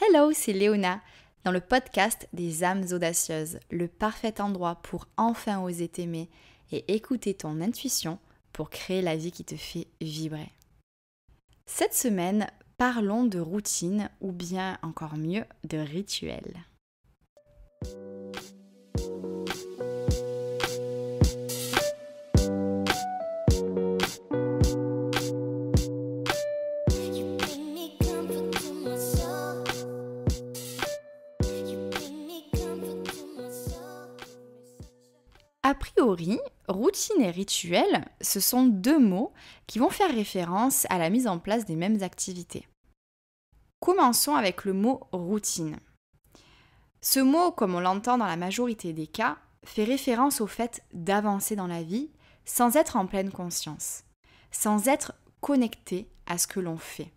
Hello, c'est Léona. Dans le podcast des âmes audacieuses, le parfait endroit pour enfin oser t'aimer et écouter ton intuition pour créer la vie qui te fait vibrer. Cette semaine, parlons de routine ou bien encore mieux de rituel. A priori, routine et rituel, ce sont deux mots qui vont faire référence à la mise en place des mêmes activités. Commençons avec le mot routine. Ce mot, comme on l'entend dans la majorité des cas, fait référence au fait d'avancer dans la vie sans être en pleine conscience, sans être connecté à ce que l'on fait.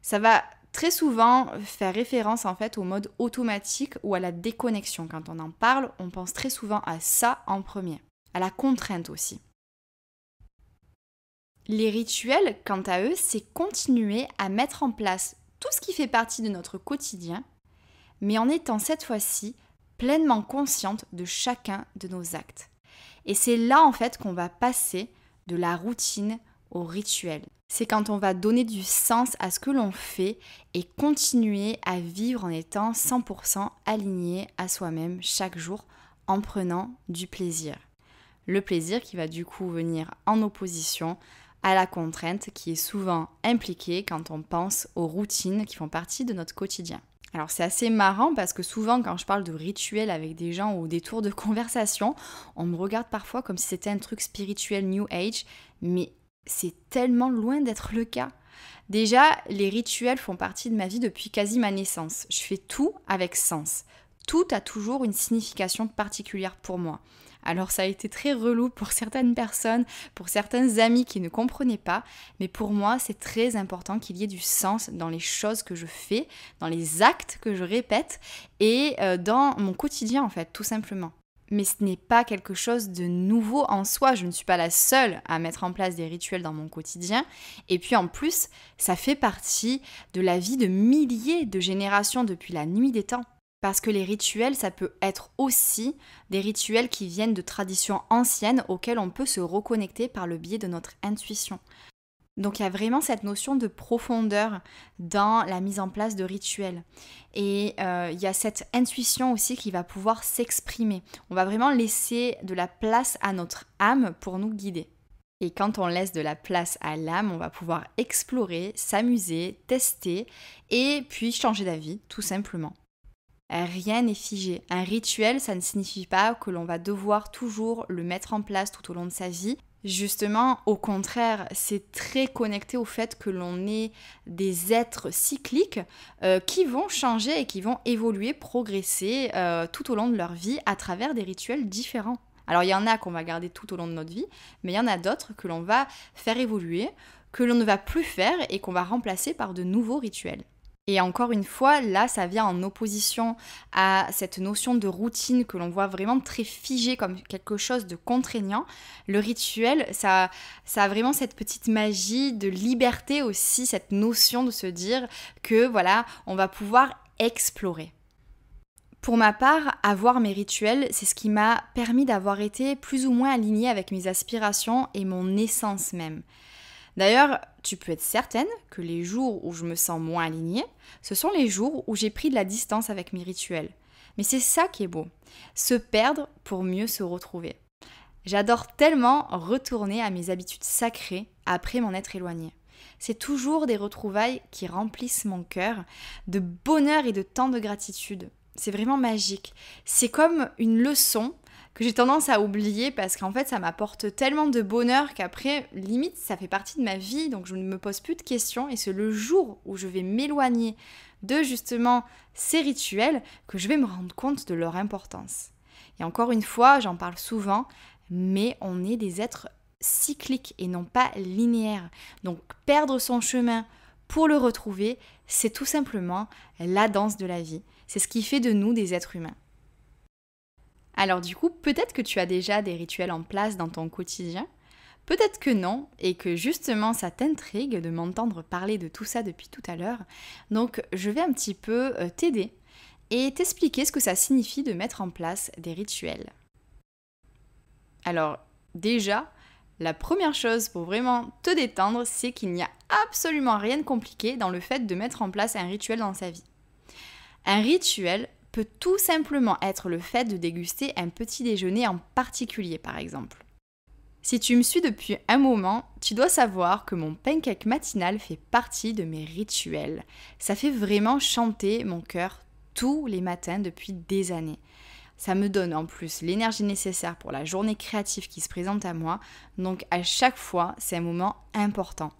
Ça va très souvent faire référence en fait au mode automatique ou à la déconnexion. Quand on en parle, on pense très souvent à ça en premier, à la contrainte aussi. Les rituels, quant à eux, c'est continuer à mettre en place tout ce qui fait partie de notre quotidien, mais en étant cette fois-ci pleinement consciente de chacun de nos actes. Et c'est là en fait qu'on va passer de la routine au rituel c'est quand on va donner du sens à ce que l'on fait et continuer à vivre en étant 100% aligné à soi-même chaque jour en prenant du plaisir. Le plaisir qui va du coup venir en opposition à la contrainte qui est souvent impliquée quand on pense aux routines qui font partie de notre quotidien. Alors c'est assez marrant parce que souvent quand je parle de rituel avec des gens ou des tours de conversation, on me regarde parfois comme si c'était un truc spirituel New Age, mais c'est tellement loin d'être le cas. Déjà, les rituels font partie de ma vie depuis quasi ma naissance. Je fais tout avec sens. Tout a toujours une signification particulière pour moi. Alors ça a été très relou pour certaines personnes, pour certains amis qui ne comprenaient pas, mais pour moi c'est très important qu'il y ait du sens dans les choses que je fais, dans les actes que je répète et euh, dans mon quotidien en fait, tout simplement mais ce n'est pas quelque chose de nouveau en soi. Je ne suis pas la seule à mettre en place des rituels dans mon quotidien. Et puis en plus, ça fait partie de la vie de milliers de générations depuis la nuit des temps. Parce que les rituels, ça peut être aussi des rituels qui viennent de traditions anciennes auxquelles on peut se reconnecter par le biais de notre intuition. Donc il y a vraiment cette notion de profondeur dans la mise en place de rituels. Et euh, il y a cette intuition aussi qui va pouvoir s'exprimer. On va vraiment laisser de la place à notre âme pour nous guider. Et quand on laisse de la place à l'âme, on va pouvoir explorer, s'amuser, tester et puis changer d'avis, tout simplement. Rien n'est figé. Un rituel, ça ne signifie pas que l'on va devoir toujours le mettre en place tout au long de sa vie. Justement, au contraire, c'est très connecté au fait que l'on est des êtres cycliques euh, qui vont changer et qui vont évoluer, progresser euh, tout au long de leur vie à travers des rituels différents. Alors il y en a qu'on va garder tout au long de notre vie, mais il y en a d'autres que l'on va faire évoluer, que l'on ne va plus faire et qu'on va remplacer par de nouveaux rituels. Et encore une fois, là, ça vient en opposition à cette notion de routine que l'on voit vraiment très figée comme quelque chose de contraignant. Le rituel, ça, ça a vraiment cette petite magie de liberté aussi, cette notion de se dire que voilà, on va pouvoir explorer. Pour ma part, avoir mes rituels, c'est ce qui m'a permis d'avoir été plus ou moins alignée avec mes aspirations et mon essence même. D'ailleurs, tu peux être certaine que les jours où je me sens moins alignée, ce sont les jours où j'ai pris de la distance avec mes rituels. Mais c'est ça qui est beau, se perdre pour mieux se retrouver. J'adore tellement retourner à mes habitudes sacrées après m'en être éloignée. C'est toujours des retrouvailles qui remplissent mon cœur de bonheur et de tant de gratitude. C'est vraiment magique. C'est comme une leçon que j'ai tendance à oublier parce qu'en fait ça m'apporte tellement de bonheur qu'après limite ça fait partie de ma vie donc je ne me pose plus de questions et c'est le jour où je vais m'éloigner de justement ces rituels que je vais me rendre compte de leur importance. Et encore une fois, j'en parle souvent, mais on est des êtres cycliques et non pas linéaires. Donc perdre son chemin pour le retrouver, c'est tout simplement la danse de la vie. C'est ce qui fait de nous des êtres humains. Alors du coup, peut-être que tu as déjà des rituels en place dans ton quotidien, peut-être que non, et que justement ça t'intrigue de m'entendre parler de tout ça depuis tout à l'heure. Donc je vais un petit peu euh, t'aider et t'expliquer ce que ça signifie de mettre en place des rituels. Alors déjà, la première chose pour vraiment te détendre, c'est qu'il n'y a absolument rien de compliqué dans le fait de mettre en place un rituel dans sa vie. Un rituel, peut tout simplement être le fait de déguster un petit déjeuner en particulier par exemple. Si tu me suis depuis un moment, tu dois savoir que mon pancake matinal fait partie de mes rituels. Ça fait vraiment chanter mon cœur tous les matins depuis des années. Ça me donne en plus l'énergie nécessaire pour la journée créative qui se présente à moi. Donc à chaque fois, c'est un moment important.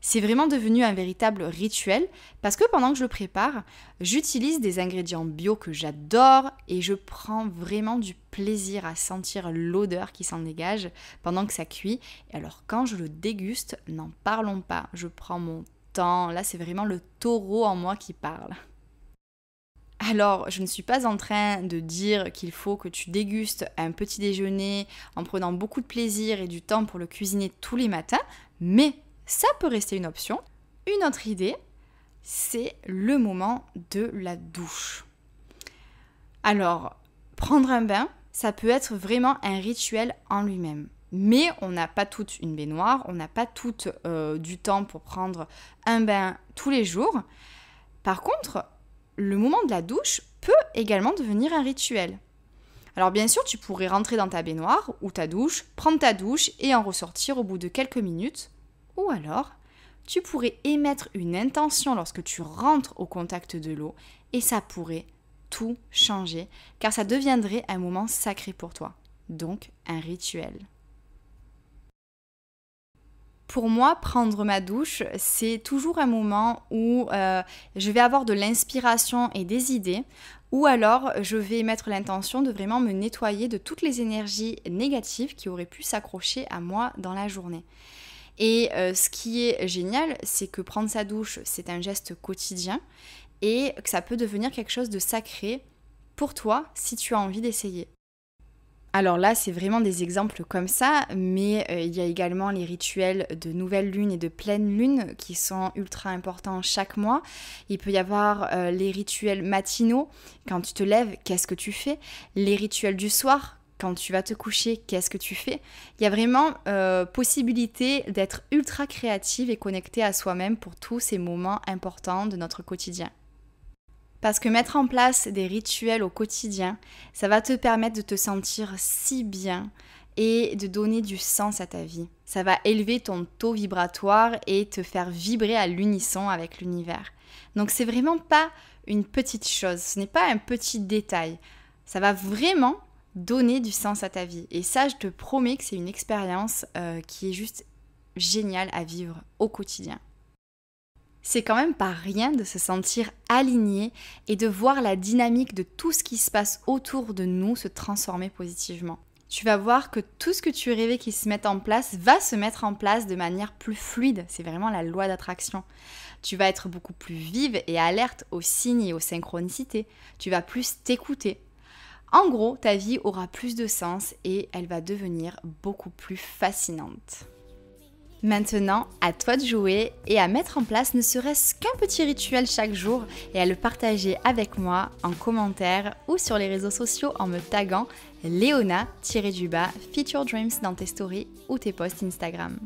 C'est vraiment devenu un véritable rituel parce que pendant que je le prépare, j'utilise des ingrédients bio que j'adore et je prends vraiment du plaisir à sentir l'odeur qui s'en dégage pendant que ça cuit. Et alors quand je le déguste, n'en parlons pas, je prends mon temps. Là, c'est vraiment le taureau en moi qui parle. Alors, je ne suis pas en train de dire qu'il faut que tu dégustes un petit déjeuner en prenant beaucoup de plaisir et du temps pour le cuisiner tous les matins, mais ça peut rester une option. Une autre idée, c'est le moment de la douche. Alors, prendre un bain, ça peut être vraiment un rituel en lui-même. Mais on n'a pas toute une baignoire, on n'a pas toute euh, du temps pour prendre un bain tous les jours. Par contre, le moment de la douche peut également devenir un rituel. Alors bien sûr, tu pourrais rentrer dans ta baignoire ou ta douche, prendre ta douche et en ressortir au bout de quelques minutes. Ou alors, tu pourrais émettre une intention lorsque tu rentres au contact de l'eau et ça pourrait tout changer car ça deviendrait un moment sacré pour toi, donc un rituel pour moi, prendre ma douche, c'est toujours un moment où euh, je vais avoir de l'inspiration et des idées, ou alors je vais mettre l'intention de vraiment me nettoyer de toutes les énergies négatives qui auraient pu s'accrocher à moi dans la journée. Et euh, ce qui est génial, c'est que prendre sa douche, c'est un geste quotidien et que ça peut devenir quelque chose de sacré pour toi si tu as envie d'essayer. Alors là, c'est vraiment des exemples comme ça, mais euh, il y a également les rituels de nouvelle lune et de pleine lune qui sont ultra importants chaque mois. Il peut y avoir euh, les rituels matinaux, quand tu te lèves, qu'est-ce que tu fais Les rituels du soir, quand tu vas te coucher, qu'est-ce que tu fais Il y a vraiment euh, possibilité d'être ultra créative et connectée à soi-même pour tous ces moments importants de notre quotidien. Parce que mettre en place des rituels au quotidien, ça va te permettre de te sentir si bien et de donner du sens à ta vie. Ça va élever ton taux vibratoire et te faire vibrer à l'unisson avec l'univers. Donc c'est vraiment pas une petite chose, ce n'est pas un petit détail. Ça va vraiment donner du sens à ta vie. Et ça, je te promets que c'est une expérience euh, qui est juste géniale à vivre au quotidien. C'est quand même pas rien de se sentir aligné et de voir la dynamique de tout ce qui se passe autour de nous se transformer positivement. Tu vas voir que tout ce que tu rêvais qui se mette en place va se mettre en place de manière plus fluide. C'est vraiment la loi d'attraction. Tu vas être beaucoup plus vive et alerte aux signes et aux synchronicités. Tu vas plus t'écouter. En gros, ta vie aura plus de sens et elle va devenir beaucoup plus fascinante. Maintenant, à toi de jouer et à mettre en place ne serait-ce qu'un petit rituel chaque jour et à le partager avec moi en commentaire ou sur les réseaux sociaux en me taguant Léona-du-bas Dreams dans tes stories ou tes posts Instagram.